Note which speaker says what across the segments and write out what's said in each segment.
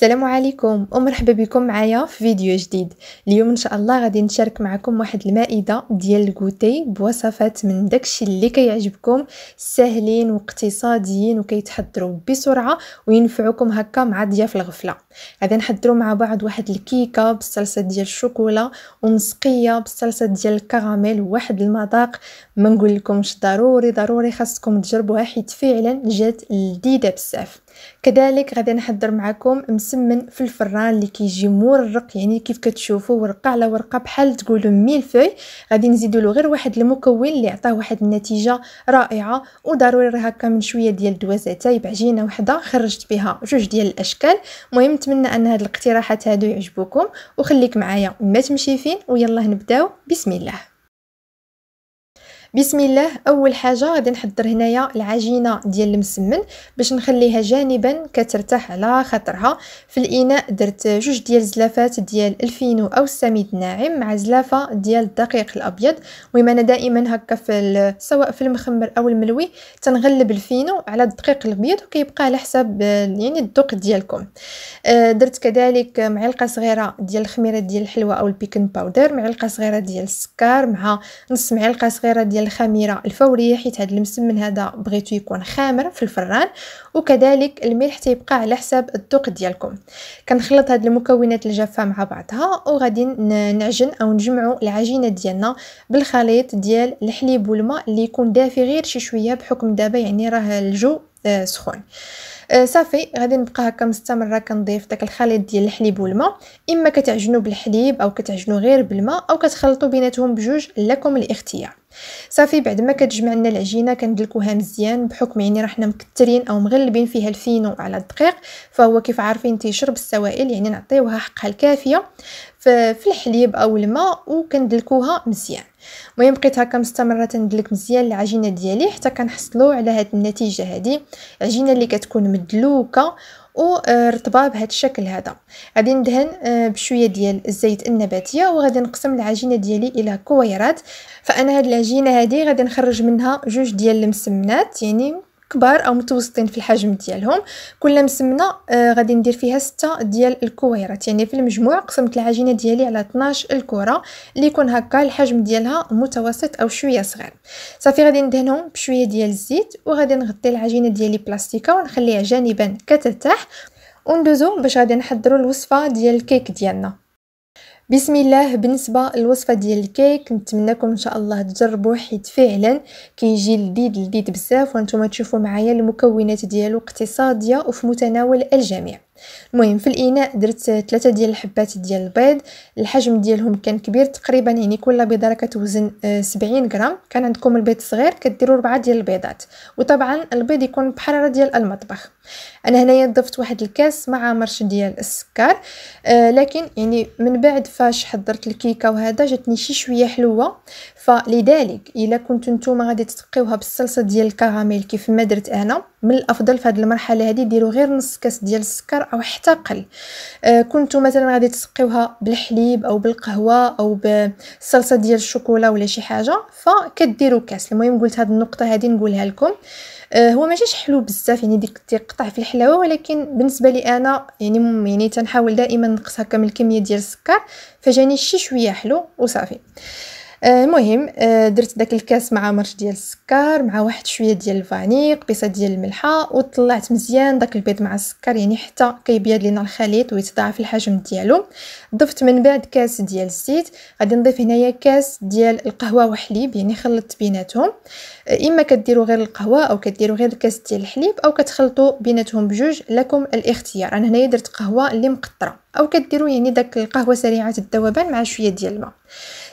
Speaker 1: السلام عليكم ومرحبا بكم معايا في فيديو جديد اليوم ان شاء الله غادي نشارك معكم واحد المائده ديال الكوتي بوصفات من داكشي اللي كيعجبكم ساهلين واقتصاديين وكيتحضروا بسرعه وينفعوكم هكا مع ضياف الغفله غادي نحضروا مع بعض واحد الكيكه بالصلصه ديال الشوكولا ومسقيه بالصلصه ديال الكراميل وواحد المذاق ما نقول لكمش ضروري ضروري خاصكم تجربوها حيت فعلا جات لذيذه بزاف كذلك غادي نحضر معكم مسمن في الفران اللي كيجي مورق يعني كيف كتشوفوا ورقه على ورقه بحال تقولوا ميلفوي غادي نزيدوا له غير واحد المكون اللي عطاه واحد النتيجه رائعه وضروري راه هكا من شويه ديال الدوزه تايب بعجينه وحده خرجت بها جوج ديال الاشكال المهم نتمنى ان هاد الاقتراحات هادو يعجبوكم وخليك معايا ما تمشي فين ويلا نبداو بسم الله بسم الله اول حاجه غادي نحضر هنايا العجينه ديال المسمن باش نخليها جانبا كترتاح على خاطرها في الاناء درت جوج ديال الزلافات ديال الفينو او السميد الناعم مع زلافه ديال الدقيق الابيض المهم انا دائما هكا في سواء في المخمر او الملوي تنغلب الفينو على الدقيق الابيض وكيبقى على حساب يعني الذوق ديالكم آه، درت كذلك معلقه صغيره ديال الخميره ديال الحلوه او البيكن باودر معلقه صغيره ديال السكر مع نص معلقه صغيره ديال الخميره الفوريه حيت هذا المسمن هذا بغيتو يكون خامر في الفران وكذلك الملح تيبقى على حساب الذوق ديالكم كنخلط هاد المكونات الجافه مع بعضها وغادي نعجن او نجمعوا العجينه ديالنا بالخليط ديال الحليب والماء اللي يكون دافي غير شي شويه بحكم دابا يعني راه الجو آه، سخون آه، صافي غادي نبقى هكا مستمره كنضيف داك الخليط ديال الحليب والماء اما كتعجنوا بالحليب او كتعجنوا غير بالماء او كتخلطوا بيناتهم بجوج لكم الاختيار صافي بعد ما كتجمع لنا العجينه كندلكوها مزيان بحكم يعني راه حنا مكثرين او مغلبين فيها الفينو على الدقيق فهو كيف عارفين تيشرب السوائل يعني نعطيوها حقها الكافيه في الحليب او الماء وكندلكوها مزيان المهم بقيت هكا مستمره تندلك مزيان العجينه ديالي حتى كنحصلوا على هاد النتيجه هادي عجينه اللي كتكون مدلوكه ورطبه آه، بهذا الشكل هذا غادي ندهن آه، بشويه ديال الزيت النباتيه وغادي نقسم العجينه ديالي الى كويرات فانا هاد العجينه هادي غادي نخرج منها جوج ديال المسمنات يعني كبار او متوسطين في الحجم ديالهم كل مسمنه آه غادي ندير فيها 6 ديال الكويرات يعني في المجموع قسمت العجينه ديالي على 12 الكره اللي يكون هكا الحجم ديالها متوسط او شويه صغير صافي غادي ندهنهم بشويه ديال الزيت وغادي نغطي العجينه ديالي بلاستيكه ونخليها جانبا كترتاح وندوزو باش غادي نحضروا الوصفه ديال الكيك ديالنا بسم الله بالنسبه للوصفه ديال الكيك نتمنىكم ان شاء الله تجربوه حيت فعلا كيجي لذيذ لذيذ بزاف وانتم تشوفوا معايا المكونات ديالو اقتصاديه وفي متناول الجميع المهم في الاناء درت ثلاثه ديال الحبات ديال البيض الحجم ديالهم كان كبير تقريبا يعني كل بيضه راه كتوزن 70 آه، غرام كان عندكم البيض صغير كديروا ربعه ديال البيضات وطبعا البيض يكون بحراره ديال المطبخ انا هنايا ضفت واحد الكاس مع مرش ديال السكر آه لكن يعني من بعد فاش حضرت الكيكه وهذا جاتني شي شويه حلوه فلذلك الا كنتو نتوما غادي تسقيوها بالصلصه ديال الكراميل كيف ما درت انا من الافضل في هذه المرحله هذه ديروا غير نص كاس ديال السكر او حتى قل آه كنتو مثلا غادي تسقيوها بالحليب او بالقهوه او بالصلصه ديال الشوكولا ولا شي حاجه فكديروا كاس المهم قلت هذه النقطه هذه نقولها لكم آه، هو ماشي حلو بزاف يعني ديك تقطع في الحلاوه ولكن بالنسبه لي انا يعني يعني تنحاول دائما نقص هكا من الكميه ديال السكر فجاني شي شويه حلو وصافي آه، المهم آه، درت داك الكاس مع مرش ديال السكر مع واحد شويه ديال الفاني قبيصه ديال الملحه وطلعت مزيان داك البيض مع السكر يعني حتى كيبيض لينا الخليط ويتضاعف الحجم ديالو ضفت من بعد كاس ديال الزيت غادي نضيف هنايا كاس ديال القهوه وحليب يعني خلطت بيناتهم آه، اما كديروا غير القهوه او كديروا غير كاس ديال الحليب او كتخلطوا بيناتهم بجوج لكم الاختيار انا هنايا درت قهوه اللي مقطره او كديروا يعني داك القهوه سريعه الذوبان مع شويه ديال الماء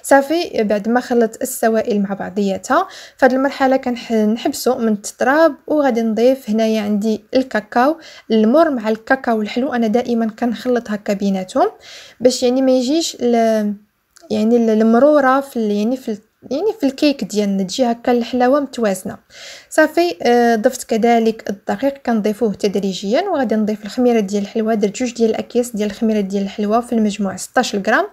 Speaker 1: صافي بعد ما خلطت السوائل مع بعضياتها فهاد المرحله كنحبسوا من التراب وغادي نضيف هنايا عندي الكاكاو المر مع الكاكاو الحلو انا دائما كنخلط هكا بيناتهم باش يعني ما يجيش يعني المروره في يعني في يعني في الكيك ديالنا تجي هكا الحلاوه متوازنه صافي آه، ضفت كذلك الدقيق كنضيفوه تدريجيا وغادي نضيف الخميره ديال الحلوه درت جوج ديال الاكياس ديال الخميره ديال الحلوه في المجموع 16 غرام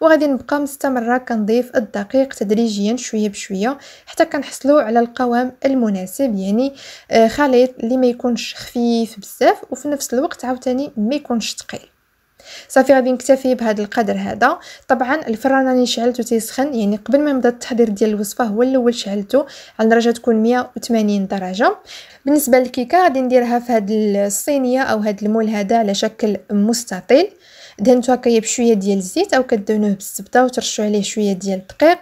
Speaker 1: وغادي نبقى مستمره كنضيف الدقيق تدريجيا شويه بشويه حتى كنحصلوا على القوام المناسب يعني آه، خليط اللي ما يكونش خفيف بزاف وفي نفس الوقت عاوتاني ما يكونش ثقيل صافي غادي نكتفي بهذا القدر هذا طبعا الفران راني شعلته تيسخن يعني قبل ما نبدا التحضير ديال الوصفه هو الاول شعلته على درجه تكون 180 درجه بالنسبه للكيكه غادي نديرها في هذه الصينيه او هذا المول هذا على شكل مستطيل دهنتو هكايا بشويه ديال الزيت او كدهنوه بالزبده وترشوا عليه شويه ديال الدقيق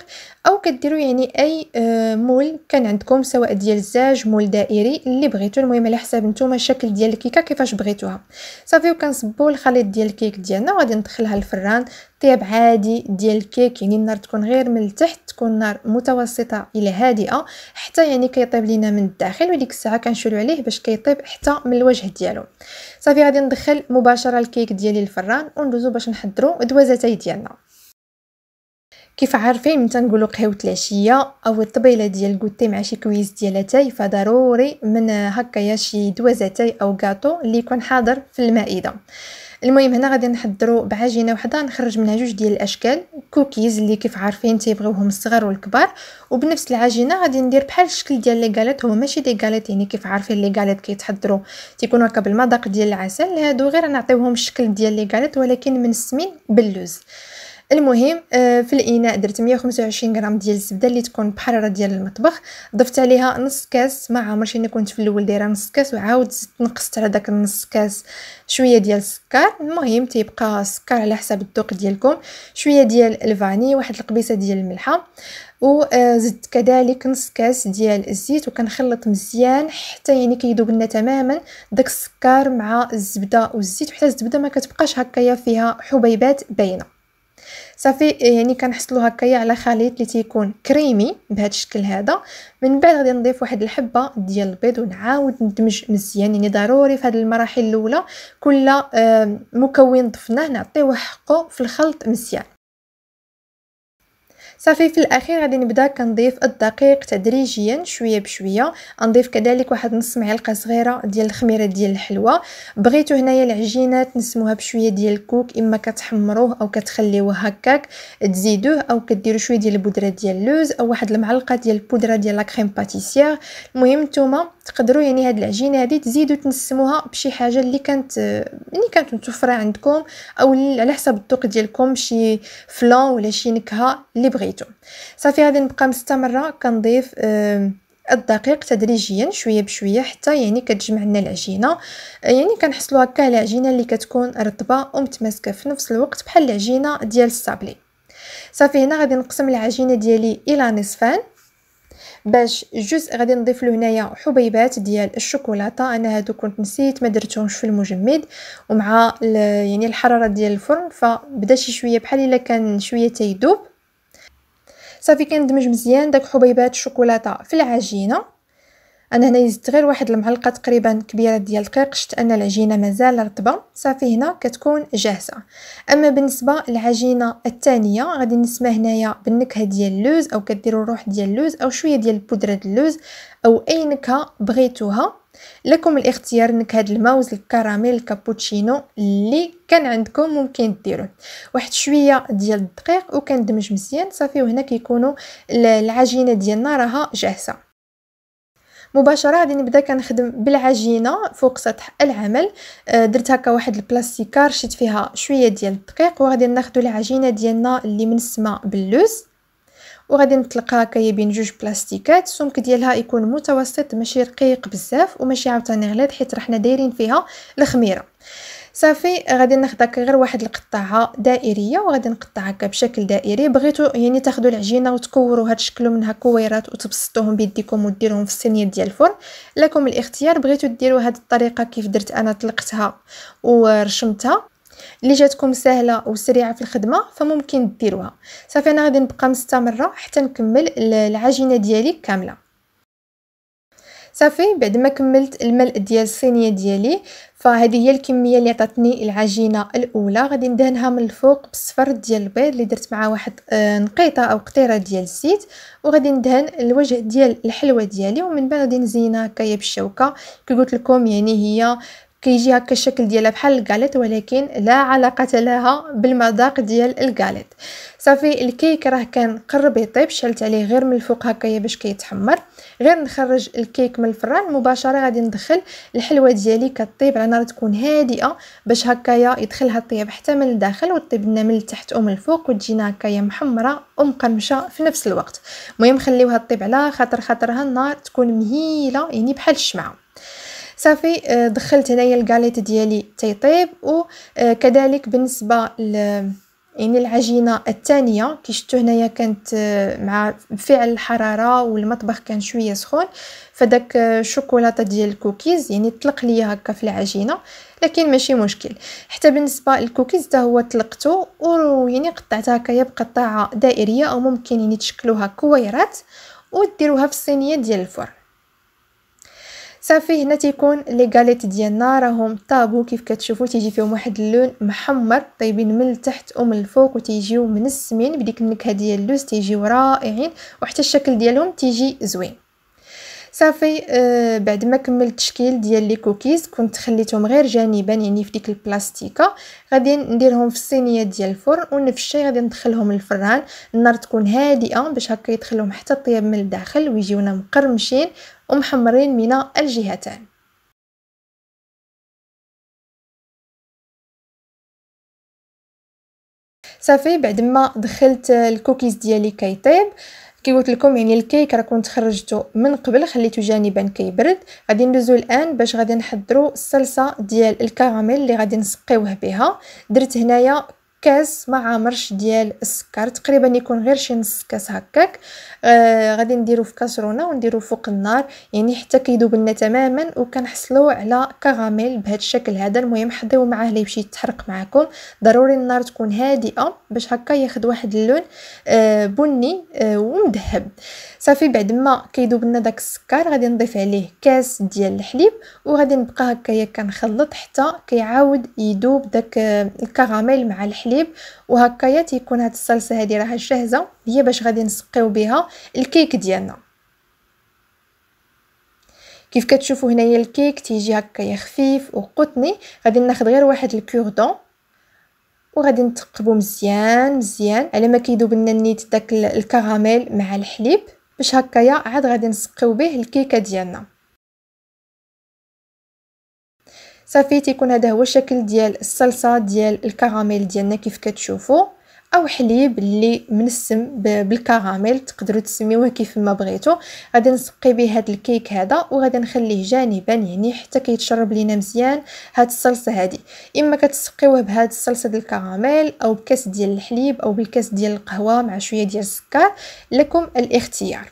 Speaker 1: او كديروا يعني اي آه، مول كان عندكم سواء ديال الزاج مول دائري اللي بغيتو المهم على حساب نتوما الشكل ديال الكيكه كيفاش بغيتوها صافي وكنصبوا الخليط ديال الكيك ديالنا وغادي ندخلها الفران طياب عادي ديال الكيك يعني النار تكون غير من التحت تكون نار متوسطه الى هادئه حتى يعني كيطيب لينا من الداخل وديك الساعه كنشيلو عليه باش كيطيب حتى من الوجه ديالو صافي غادي ندخل مباشره الكيك ديالي الفران وندوزو باش نحضروا دوازاتاي ديالنا كيف عارفين من نقولوا قهوه العشيه او الطبيله ديال الكوتي مع شي كويس ديال اتاي فضروري من هكايا شي دواز اتاي او كاطو اللي يكون حاضر في المائده المهم هنا غادي نحضروا بعجينه وحده نخرج منها جوج ديال الاشكال كوكيز اللي كيف عارفين تيبغيوهم الصغار والكبار وبنفس العجينه غادي ندير بحال الشكل ديال لي غاليت هما ماشي دي غاليت يعني كيف عارفين لي غاليت كيتحضروا تيكونوا هكا بالمذاق ديال العسل هادو غير نعطيوهم الشكل ديال لي غاليت ولكن منسمين باللوز المهم آه، في الاناء درت 125 غرام ديال الزبده اللي تكون بحراره ديال المطبخ ضفت عليها نص كاس ما عمرش انا كنت في الاول دايره نص كاس وعاود زدت نقصت على داك النص كاس شويه ديال السكر المهم تيبقى السكر على حسب الذوق ديالكم شويه ديال الفاني واحد القبيصه ديال الملحه وزدت آه، كذلك نص كاس ديال الزيت وكنخلط مزيان حتى يعني كيذوب لنا تماما داك السكر مع الزبده والزيت وحتى الزبده ما كتبقاش هكايا فيها حبيبات باينه صافي يعني كنحصلو هكايا على خليط اللي تيكون كريمي بهذا الشكل هذا من بعد غادي نضيف واحد الحبه ديال البيض ونعاود ندمج مزيان يعني ضروري في هذه المراحل الاولى كل مكون ضفناه نعطيوه حقه في الخلط مزيان صافي في الاخير غادي نبدا كنضيف الدقيق تدريجيا شويه بشويه نضيف كذلك واحد نص معلقه صغيره ديال الخميره ديال الحلوى بغيتو هنايا العجينه تنسموها بشويه ديال الكوك اما كتحمروه او كتخليوه هكاك تزيدوه او كديروا شويه ديال البودره ديال اللوز او واحد المعلقه ديال البودره ديال لا كريم باتيسير المهم نتوما تقدروا يعني هاد العجينه هذه تزيدوا تنسموها بشي حاجه اللي كانت اللي يعني كانت متوفره عندكم او على حسب الذوق ديالكم شي فلان ولا شي نكهه اللي بغيتو بغيتو صافي غادي نبقى مستمره كنضيف آه، الدقيق تدريجيا شويه بشويه حتى يعني كتجمع لنا العجينه آه، يعني كنحصلوا هكا على عجينه اللي كتكون رطبه ومتماسكه في نفس الوقت بحال العجينه ديال الصابلي صافي هنا غادي نقسم العجينه ديالي الى نصفان باش جزء غادي نضيف له هنايا حبيبات ديال الشوكولاته انا هادو كنت نسيت ما درتهمش في المجمد ومع يعني الحراره ديال الفرن فبدا شي شويه بحال الا كان شويه تيذوب صافي كندمج مزيان داك حبيبات الشوكولاته في العجينه انا هنا زدت غير واحد المعلقه تقريبا كبيره ديال الدقيق شفت ان العجينه مازال رطبه صافي هنا كتكون جاهزه اما بالنسبه للعجينه الثانيه غادي نسمى هنايا بالنكهه ديال اللوز او كديروا الروح ديال اللوز او شويه ديال بودره اللوز او اي نكهه بغيتوها لكم الاختيار انك هاد الماوز الكراميل الكابوتشينو اللي كان عندكم ممكن ديروه واحد شويه ديال الدقيق وكندمج مزيان صافي وهنا كيكونوا العجينه ديالنا راها جاهزه مباشره غادي نبدا كنخدم بالعجينه فوق سطح العمل آه، درت هكا واحد البلاستيكار شيت فيها شويه ديال الدقيق وغادي ناخذ العجينه ديالنا اللي منسمه باللوز وغادي نطلقها بين جوج بلاستيكات السمك ديالها يكون متوسط ماشي رقيق بزاف وماشي عاوتاني غليظ حيت رحنا دايرين فيها الخميره صافي غادي هكا غير واحد القطعه دائريه وغادي نقطعها بشكل دائري بغيتو يعني تاخذوا العجينه وتكوروا هاد الشكل منها كويرات وتبسطوهم بيديكم وديروهم في الصينيه ديال الفرن لكم الاختيار بغيتو ديروا هاد الطريقه كيف درت انا طلقتها ورشمتها اللي جاتكم سهله وسريعه في الخدمه فممكن ديروها صافي انا غادي نبقى مستمره حتى نكمل العجينه ديالي كامله صافي بعد ما كملت الملء ديال الصينيه ديالي فهذه هي الكميه اللي عطاتني العجينه الاولى غادي ندهنها من الفوق بالصفر ديال البيض اللي درت معاه واحد آه، نقيطه او قطيره ديال الزيت وغادي ندهن الوجه ديال الحلوه ديالي ومن بعد غادي نزينها هكايا بالشوكه كي قلت لكم يعني هي كيجي هكا الشكل ديالها بحال الكاليت ولكن لا علاقه لها بالمذاق ديال الكاليت صافي الكيك راه كان قرب يطيب شلت عليه غير من الفوق هكايا باش كيتحمر غير نخرج الكيك من الفران مباشره غادي ندخل الحلوه ديالي كطيب على نار تكون هادئه باش هكايا يدخلها الطياب حتى من الداخل وطيب لنا من التحت ومن الفوق وتجينا هكايا محمره ومقرمشه في نفس الوقت المهم خليوها طيب على خاطر خاطرها النار تكون مهيله يعني بحال الشمعه صافي آه، دخلت هنايا الكاليت ديالي تيطيب وكذلك آه، بالنسبه ل يعني العجينه الثانيه كي شفتوا هنايا كانت آه، مع فعل الحراره والمطبخ كان شويه سخون فداك الشوكولاته ديال الكوكيز يعني طلق ليا هكا في العجينه لكن ماشي مشكل حتى بالنسبه للكوكيز حتى هو طلقته ويعني قطعتها هكايا بقطاعه دائريه او ممكن يعني تشكلوها كويرات وديروها في الصينيه ديال الفرن صافي هنا تيكون لي غاليت ديالنا راهم طابو كيف كتشوفوا تيجي فيهم واحد اللون محمر طيبين من التحت ومن الفوق وتيجيو منسمين بديك النكهه ديال اللوز تيجيو رائعين وحتى الشكل ديالهم تيجي زوين صافي آه بعد ما كملت التشكيل ديال لي كوكيز كنت خليتهم غير جانبا يعني في ديك البلاستيكه غادي نديرهم في الصينيه ديال الفرن ونفس الشيء غادي ندخلهم للفران النار تكون هادئه باش هكا يدخلهم حتى الطياب من الداخل ويجيونا مقرمشين ومحمرين من الجهتين صافي بعد ما دخلت الكوكيز ديالي كيطيب كي قلت لكم يعني الكيك راه كنت خرجته من قبل خليته جانبا كيبرد غادي ندوزو الان باش غادي نحضروا الصلصه ديال الكراميل اللي غادي نسقيوه بها درت هنايا كاس ما عامرش ديال السكر تقريبا يكون غير شي نص كاس هكاك آه غادي نديرو في كاسرونه ونديرو فوق النار يعني حتى كيذوب لنا تماما وكنحصلوا على كراميل بهذا الشكل هذا المهم حضيو معاه اللي يمشي يتحرق معكم ضروري النار تكون هادئه باش هكا ياخد واحد اللون آه بني آه ومذهب صافي بعد ما كيذوب لنا داك السكر غادي نضيف عليه كاس ديال الحليب وغادي نبقى هكايا كنخلط حتى كيعاود يذوب داك آه، الكراميل مع الحليب الحليب وهكايا تيكون هاد الصلصه هادي راها جاهزه هي باش غادي نسقيو بها الكيك ديالنا كيف كتشوفوا هنايا الكيك تيجي هكايا خفيف وقطني غادي ناخذ غير واحد الكوردون وغادي نتقبو مزيان مزيان على ما كيذوب لنا النيت داك الكراميل مع الحليب باش هكايا عاد غادي نسقيو به الكيكه ديالنا صافي تيكون هذا هو الشكل ديال الصلصه ديال الكراميل ديالنا كيف كتشوفوا او حليب اللي منسم بالكراميل تقدروا تسميوه كيف ما بغيتو غادي نسقي به هذا الكيك هذا وغادي نخليه جانبا يعني حتى كيتشرب لينا مزيان هاد الصلصه هذه اما كتسقيوه بهاد الصلصه ديال الكراميل او بكاس ديال الحليب او بالكاس ديال القهوه مع شويه ديال السكر لكم الاختيار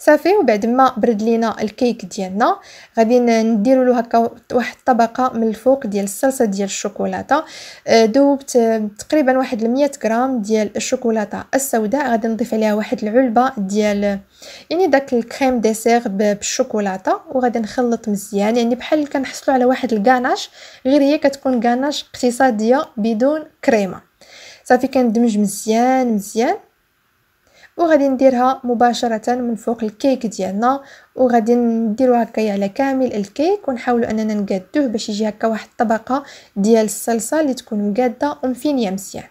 Speaker 1: صافي وبعد ما برد لينا الكيك ديالنا غادي نديروا له هكا واحد الطبقه من الفوق ديال الصلصه ديال الشوكولاته ذوبت آه، تقريبا واحد 100 غرام ديال الشوكولاته السوداء غادي نضيف عليها واحد العلبه ديال يعني داك الكريم ديسير بالشوكولاته وغادي نخلط مزيان يعني بحال كنحصلوا على واحد الكاناش غير هي كتكون كاناش اقتصاديه بدون كريمه صافي كندمج مزيان مزيان وغادي نديرها مباشره من فوق الكيك ديالنا وغادي نديرو هكايا على كامل الكيك ونحاولوا اننا نقادوه باش يجي هكا واحد الطبقه ديال الصلصه اللي تكون مقاده ومفينيه مزيان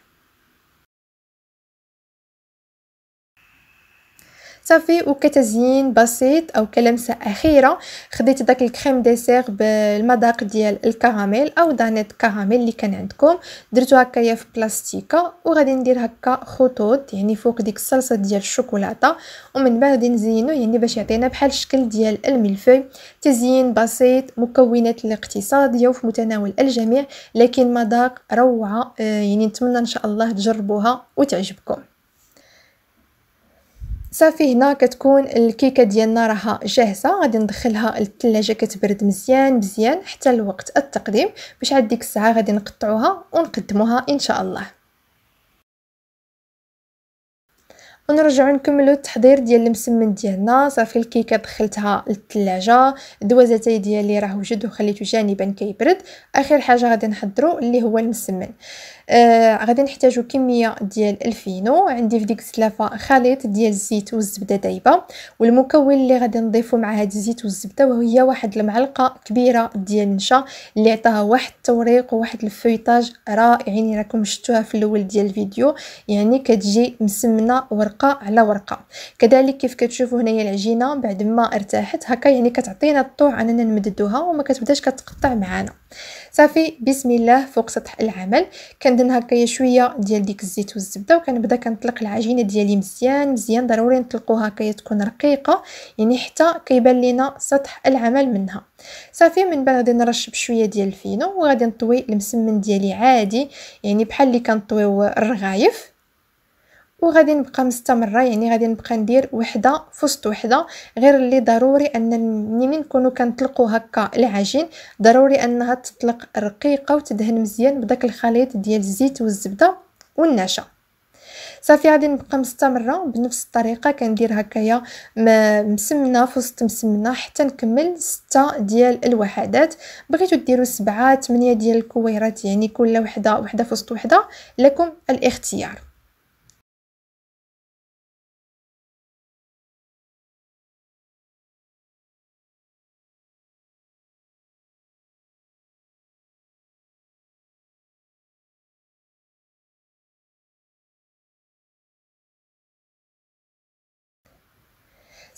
Speaker 1: صافي وكتزيين بسيط او كلمسه اخيره خديت داك الكريم ديسير بالمذاق ديال الكراميل او دانيت كراميل اللي كان عندكم درتو هكايا في بلاستيكه وغادي ندير هكا خطوط يعني فوق ديك الصلصه ديال الشوكولاته ومن بعد غادي نزينو يعني باش يعطينا بحال الشكل ديال الملفي تزيين بسيط مكونات الاقتصاديه وفي متناول الجميع لكن مذاق روعه آه، يعني نتمنى ان شاء الله تجربوها وتعجبكم صافي هنا كتكون الكيكه ديالنا راها جاهزه غادي ندخلها للثلاجه كتبرد مزيان مزيان حتى الوقت التقديم باش عاد ديك الساعه غادي نقطعوها ونقدموها ان شاء الله ونرجعوا نكملو التحضير ديال المسمن ديالنا صافي الكيكه دخلتها للثلاجه دوز اتاي ديالي راه وجد وخليته جانبا كيبرد اخر حاجه غادي نحضروا اللي هو المسمن آه غادي نحتاجو كميه ديال الفينو عندي في ديك السلافه خليط ديال الزيت والزبده دايبه والمكون اللي غادي نضيفو مع هاد الزيت والزبده وهي واحد المعلقه كبيره ديال النشا اللي عطاها واحد التوريق وواحد الفويطاج رائعين يعني راكم شفتوها في الاول ديال الفيديو يعني كتجي مسمنه ورقة ورقه على ورقه كذلك كيف كتشوفوا هنايا العجينه بعد ما ارتاحت هكا يعني كتعطينا الطوع اننا نمددوها وما كتبداش كتقطع معانا صافي بسم الله فوق سطح العمل كندن هكايا شويه ديال ديك الزيت والزبده وكنبدا كنطلق العجينه ديالي مزيان مزيان ضروري نطلقوها هكايا تكون رقيقه يعني حتى كيبان لينا سطح العمل منها صافي من بعد غادي نرشب شويه ديال الفينو وغادي نطوي المسمن ديالي عادي يعني بحال اللي كنطويو الرغايف وغادي نبقى مستمره يعني غادي نبقى ندير وحده فوسط وحده غير اللي ضروري ان ملي نكونوا كنطلقوا هكا العجين ضروري انها تطلق رقيقه وتدهن مزيان بداك الخليط ديال الزيت والزبده والنشا صافي غادي نبقى مستمره بنفس الطريقه كندير هكايا مسمنه فوسط مسمنه حتى نكمل ستة ديال الوحدات بغيتو ديروا سبعة 8 ديال الكويرات يعني كل وحده وحده فوسط وحده لكم الاختيار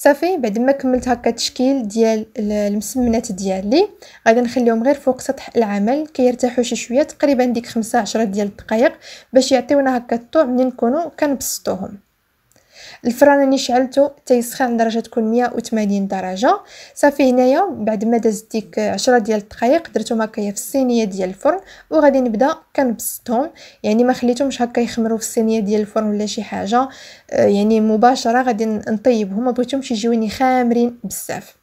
Speaker 1: صافي بعد ما كملت هكا التشكيل ديال المسمنات ديالي غادي نخليهم غير فوق سطح العمل كيرتاحوا شي شويه تقريبا ديك 15 ديال الدقائق باش يعطيونا هكا الطوع منين نكونوا كنبسطوهم الفران اللي شعلته تيسخن عند درجه تكون 180 درجه صافي هنايا بعد ما دازت ديك 10 ديال الدقائق درتهم هكايا في الصينيه ديال الفرن وغادي نبدا كنبسطهم يعني ما خليتهمش هكا يخمروا في الصينيه ديال الفرن ولا شي حاجه آه، يعني مباشره غادي نطيبهم ما بغيتهمش يجيوني خامرين بزاف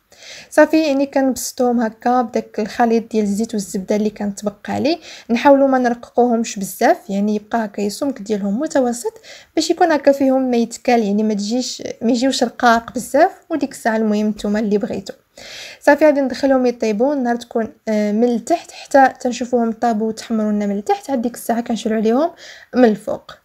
Speaker 1: صافي يعني كنبسطهم هكا بداك الخليط ديال الزيت والزبده اللي كانت تبقى لي نحاولوا ما نرققوهمش بزاف يعني يبقى هكا السمك ديالهم متوسط باش يكون هكا فيهم ما يتكال يعني ما تجيش ما يجيوش رقاق بزاف وديك الساعه المهم نتوما اللي بغيتو صافي غادي ندخلهم يطيبوا النار تكون آه، من التحت حتى تنشوفوهم طابو وتحمروا لنا من التحت عاد ديك الساعه كنشعلوا عليهم من الفوق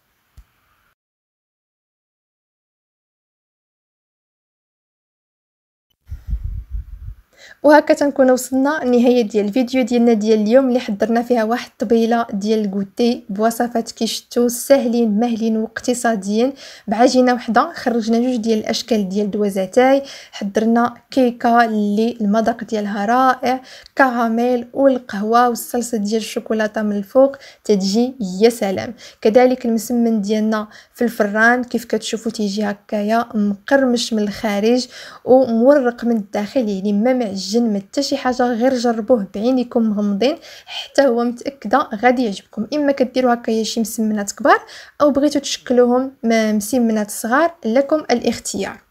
Speaker 1: وهكا تنكون وصلنا لنهايه ديال الفيديو ديالنا ديال اليوم اللي حضرنا فيها واحد الطبيله ديال الكوتي بوصفات كيشتو ساهلين مهلين واقتصاديين بعجينه وحده خرجنا جوج ديال الاشكال ديال دوازاتاي حضرنا كيكه اللي المذاق ديالها رائع كراميل والقهوه والصلصه ديال الشوكولاته من الفوق تتجي يا سلام كذلك المسمن ديالنا في الفران كيف كتشوفوا تيجي هكايا مقرمش من الخارج ومورق من الداخل يعني ما معجب الجن ما حتى شي حاجه غير جربوه بعينيكم مغمضين حتى هو متاكده غادي يعجبكم اما كديروا هكايا شي مسمنات كبار او بغيتو تشكلوهم مسمنات صغار لكم الاختيار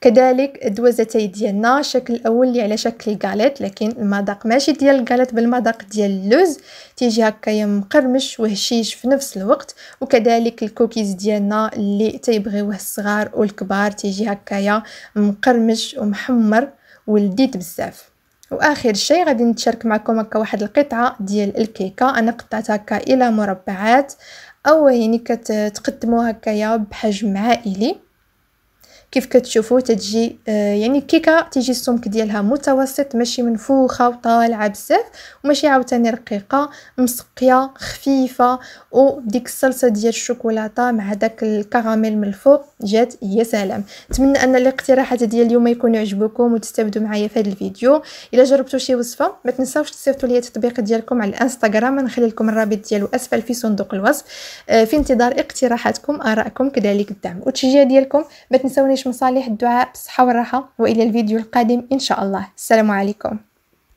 Speaker 1: كذلك دوزتي ديالنا الشكل الاول اللي على شكل الكاليت لكن المذاق ماشي ديال الكاليت بالمذاق ديال اللوز تيجي هكايا مقرمش وهشيش في نفس الوقت وكذلك الكوكيز ديالنا اللي تيبغيوه الصغار والكبار تيجي هكايا مقرمش ومحمر ولذيذ بزاف واخر شيء غادي نتشارك معكم هكا واحد القطعه ديال الكيكه انا قطعتها هكا الى مربعات او يعني كتقدموها هكايا بحجم عائلي كيف كتشوفوا تجي آه، يعني الكيكه تيجي السمك ديالها متوسط ماشي منفوخه وطالعه بزاف وماشي عاوتاني رقيقه مسقيه خفيفه وديك الصلصه ديال الشوكولاته مع داك الكراميل من الفوق جات يا سلام نتمنى ان الاقتراحات ديال اليوم يكونوا عجبوكم وتستافدوا معايا في هذا الفيديو الا جربتوا شي وصفه ما تنساوش تصيفطوا لي التطبيق ديالكم على الانستغرام نخلي لكم الرابط ديالو اسفل في صندوق الوصف آه، في انتظار اقتراحاتكم ارائكم كذلك الدعم والتشجيع ديالكم ما تنساوني مصالح الدعاء بالصحة والراحة وإلى الفيديو القادم إن شاء الله السلام عليكم